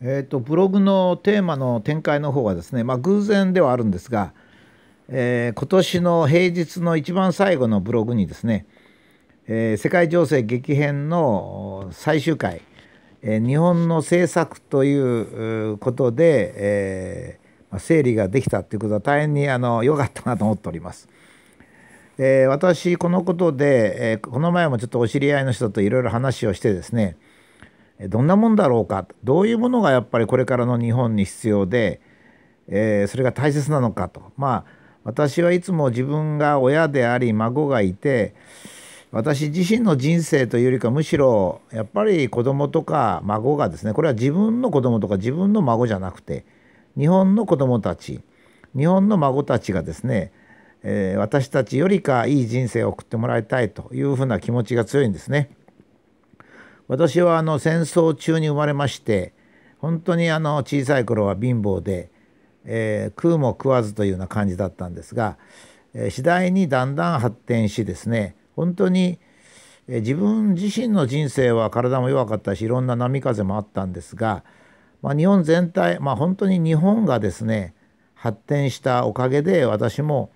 えーと、ブログのテーマの展開の方はですね、まあ、偶然ではあるんですが、えー、今年の平日の一番最後のブログにですね、えー、世界情勢激変の最終回、えー、日本の政策ということで、えまあ、整理ができたということは大変にあの良かったなと思っております。え私このことで、えこの前もちょっとお知り合いの人といろいろ話をしてですねどんなもんだろうかどういうものがやっぱりこれからの日本に必要で、えー、それが大切なのかとまあ私はいつも自分が親であり孫がいて私自身の人生というよりかむしろやっぱり子供とか孫がですねこれは自分の子供とか自分の孫じゃなくて日本の子供たち日本の孫たちがですね、えー、私たちよりかいい人生を送ってもらいたいというふうな気持ちが強いんですね。私はあの戦争中に生まれまして本当にあの小さい頃は貧乏で、えー、食うも食わずというような感じだったんですが、えー、次第にだんだん発展しですね本当に自分自身の人生は体も弱かったしいろんな波風もあったんですが、まあ、日本全体、まあ、本当に日本がですね発展したおかげで私も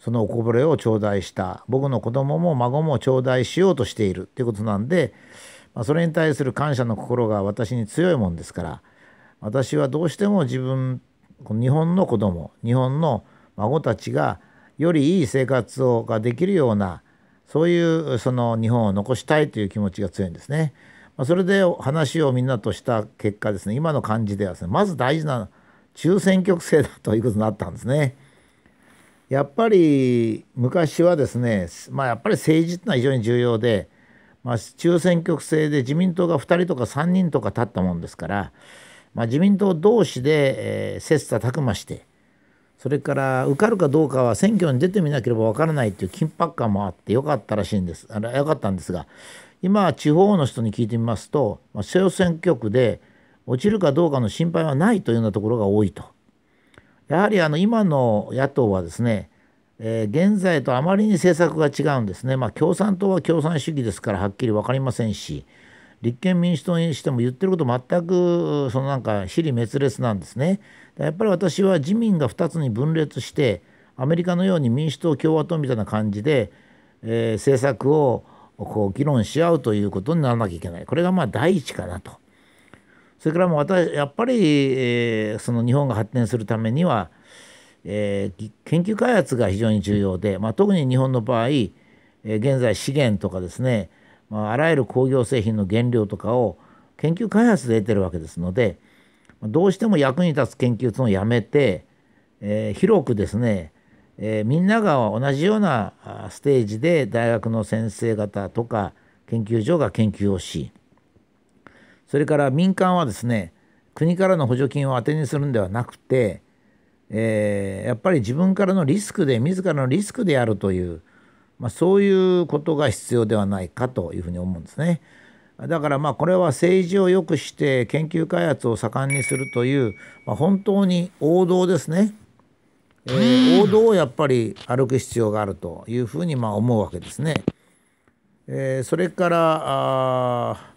そのおこぼれを頂戴した僕の子供も孫も頂戴しようとしているっていうことなんでまあ、それに対する感謝の心が私に強いもんですから私はどうしても自分日本の子供日本の孫たちがよりいい生活をができるようなそういうその日本を残したいという気持ちが強いんですね。まあ、それで話をみんなとした結果ですね今の感じではですねまず大事な中選挙区制だということになったんですね。やっぱり昔はですねまあやっぱり政治っていうのは非常に重要でまあ、中選挙区制で自民党が2人とか3人とか立ったもんですから、まあ、自民党同士で、えー、切磋琢磨してそれから受かるかどうかは選挙に出てみなければわからないという緊迫感もあってよかったらしいんですあれよかったんですが今は地方の人に聞いてみますと、まあ、小選挙区で落ちるかどうかの心配はないというようなところが多いと。やはりあの今の野党はですねえー、現在とあまりに政策が違うんですね、まあ、共産党は共産主義ですからはっきり分かりませんし立憲民主党にしても言ってること全くそのなんか利滅裂なんですね。やっぱり私は自民が2つに分裂してアメリカのように民主党共和党みたいな感じで、えー、政策をこう議論し合うということにならなきゃいけないこれがまあ第一かなと。それからもう私やっぱり、えー、その日本が発展するためにはえー、研究開発が非常に重要で、まあ、特に日本の場合、えー、現在資源とかですね、まあ、あらゆる工業製品の原料とかを研究開発で得てるわけですのでどうしても役に立つ研究というのをやめて、えー、広くですね、えー、みんなが同じようなステージで大学の先生方とか研究所が研究をしそれから民間はですね国からの補助金を当てにするんではなくてえー、やっぱり自分からのリスクで自らのリスクでやるという、まあ、そういうことが必要ではないかというふうに思うんですね。だからまあこれは政治を良くして研究開発を盛んにするという、まあ、本当に王道ですね、えー、王道をやっぱり歩く必要があるというふうにまあ思うわけですね。えー、それからあ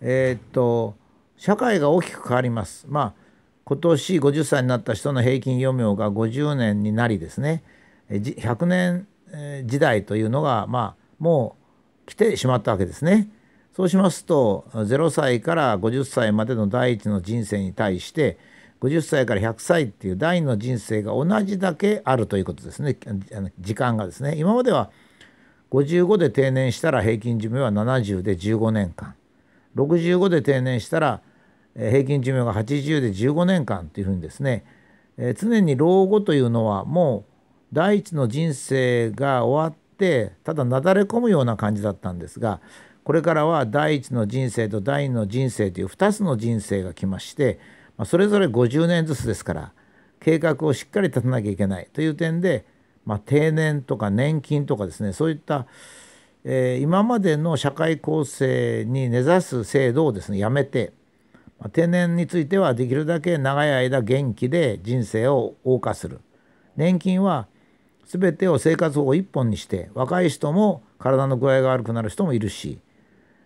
えー、っと社会が大きく変わります。まあ今年50歳になった人の平均余命が50年になりですね100年時代というのが、まあ、もう来てしまったわけですね。そうしますと0歳から50歳までの第一の人生に対して50歳から100歳っていう第二の人生が同じだけあるということですね時間がですね。今までは55で定年したら平均寿命は70で15年間65で定年したら平均寿命が80で15年間というふうにですね常に老後というのはもう第一の人生が終わってただなだれ込むような感じだったんですがこれからは第一の人生と第二の人生という2つの人生が来ましてそれぞれ50年ずつですから計画をしっかり立たなきゃいけないという点で、まあ、定年とか年金とかですねそういった、えー、今までの社会構成に根ざす制度をですねやめて定年についてはできるだけ長い間元気で人生を謳歌する年金は全てを生活保護一本にして若い人も体の具合が悪くなる人もいるし、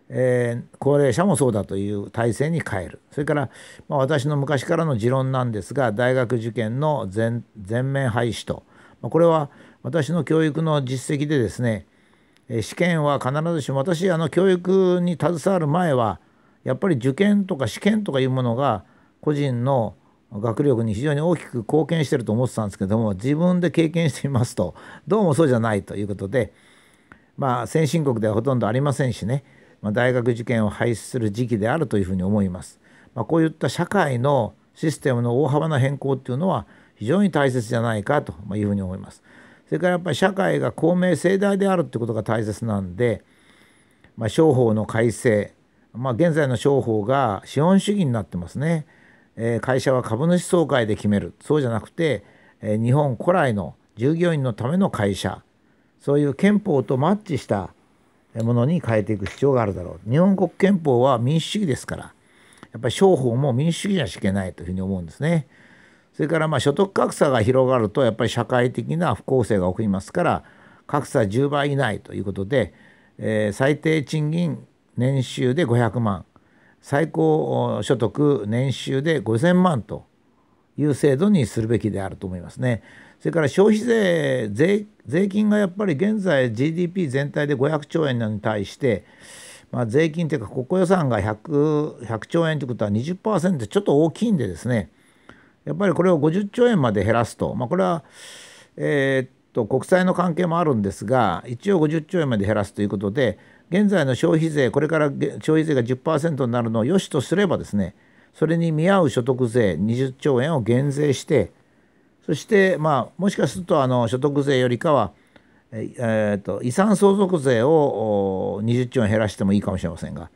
えー、高齢者もそうだという体制に変えるそれから、まあ、私の昔からの持論なんですが大学受験の全面廃止と、まあ、これは私の教育の実績でですね試験は必ずしも私あの教育に携わる前はやっぱり受験とか試験とかいうものが個人の学力に非常に大きく貢献してると思ってたんですけども自分で経験してみますとどうもそうじゃないということでまあ先進国ではほとんどありませんしね、まあ、大学受験を廃止する時期であるというふうに思います。まあ、こういった社会のシステムの大幅な変更っていうのは非常に大切じゃないかというふうに思います。それからやっぱり社会が公明正大であるってことが大切なんで、まあ、商法の改正まあ、現在の商法が資本主義になってますね、えー、会社は株主総会で決めるそうじゃなくて、えー、日本古来の従業員のための会社そういう憲法とマッチしたものに変えていく必要があるだろう日本国憲法は民主主義ですからやっぱり商法も民主主義じゃしけないというふうに思うんですね。それからまあ所得格差が広がるとやっぱり社会的な不公正が起こりますから格差10倍以内ということで、えー、最低賃金年収で500万最高所得年収で5,000万という制度にするべきであると思いますね。それから消費税税金がやっぱり現在 GDP 全体で500兆円なのに対して、まあ、税金というか国庫予算が 100, 100兆円ということは20%ちょっと大きいんでですねやっぱりこれを50兆円まで減らすと、まあ、これは、えー、っと国債の関係もあるんですが一応50兆円まで減らすということで現在の消費税これから消費税が10%になるのを良しとすればですねそれに見合う所得税20兆円を減税してそしてまあもしかするとあの所得税よりかは、えー、と遺産相続税を20兆円減らしてもいいかもしれませんが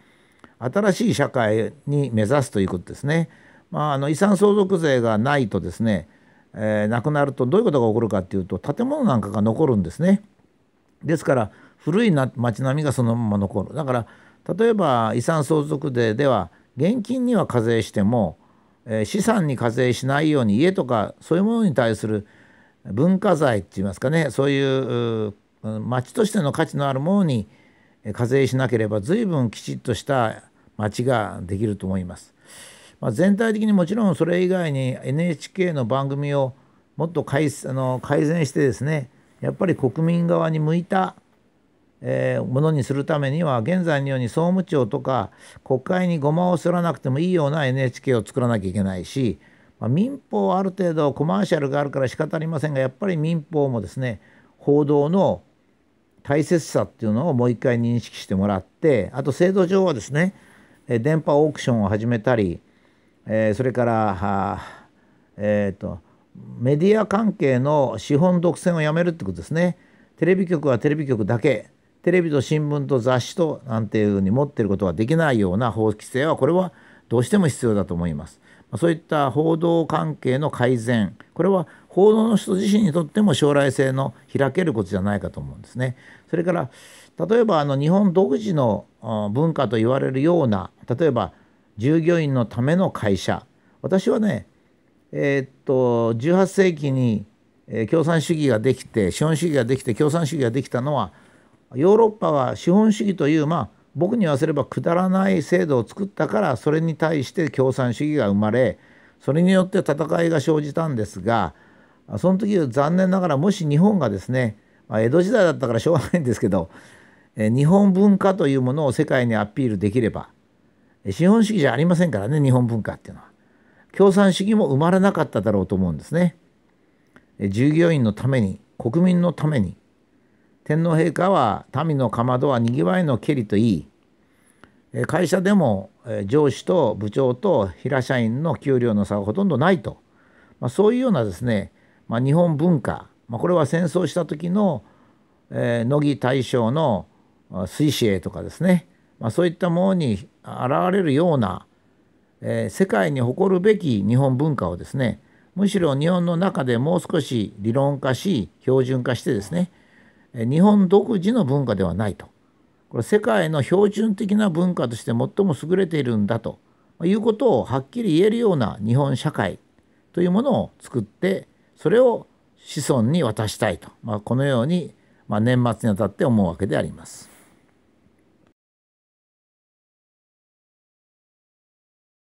新しい社会に目指すということですね。まあ、あの遺産相続税がないとですね、えー、なくなるとどういうことが起こるかっていうと建物なんかが残るんですね。ですから古いな町並みがそのまま残るだから例えば遺産相続税では現金には課税しても、えー、資産に課税しないように家とかそういうものに対する文化財って言いますかねそういう町としての価値のあるものに課税しなければ随分きちっとした町ができると思います。まあ、全体的にもちろんそれ以外に NHK の番組をもっと改あの改善してですねやっぱり国民側に向いたえー、ものにするためには現在のように総務庁とか国会にごまをすらなくてもいいような NHK を作らなきゃいけないし、まあ、民法はある程度コマーシャルがあるから仕方ありませんがやっぱり民法もですね報道の大切さっていうのをもう一回認識してもらってあと制度上はですね電波オークションを始めたり、えー、それからえっ、ー、とメディア関係の資本独占をやめるってことですね。テレビ局はテレビ局だけテレビと新聞と雑誌となんていうふうに持っていることはできないような法規制はこれはどうしても必要だと思います。そういった報道関係の改善これは報道の人自身にとっても将来性の開けることじゃないかと思うんですね。それから例えばあの日本独自の文化と言われるような例えば従業員のための会社私はねえー、っと18世紀に共産主義ができて資本主義ができて共産主義ができたのはヨーロッパは資本主義というまあ僕に言わせればくだらない制度を作ったからそれに対して共産主義が生まれそれによって戦いが生じたんですがその時残念ながらもし日本がですね、まあ、江戸時代だったからしょうがないんですけど日本文化というものを世界にアピールできれば資本主義じゃありませんからね日本文化っていうのは共産主義も生まれなかっただろうと思うんですね従業員のために国民のために天皇陛下は民のかまどはにぎわいのけりといい会社でも上司と部長と平社員の給料の差はほとんどないと、まあ、そういうようなですね、まあ、日本文化、まあ、これは戦争した時の、え乃木大将の水死とかですね、まあ、そういったものに現れるような、え世界に誇るべき日本文化をですねむしろ日本の中でもう少し理論化し標準化してですね日本独自の文化ではないとこれ世界の標準的な文化として最も優れているんだということをはっきり言えるような日本社会というものを作ってそれを子孫に渡したいと、まあ、このように、まあ、年末にあたって思うわけであります。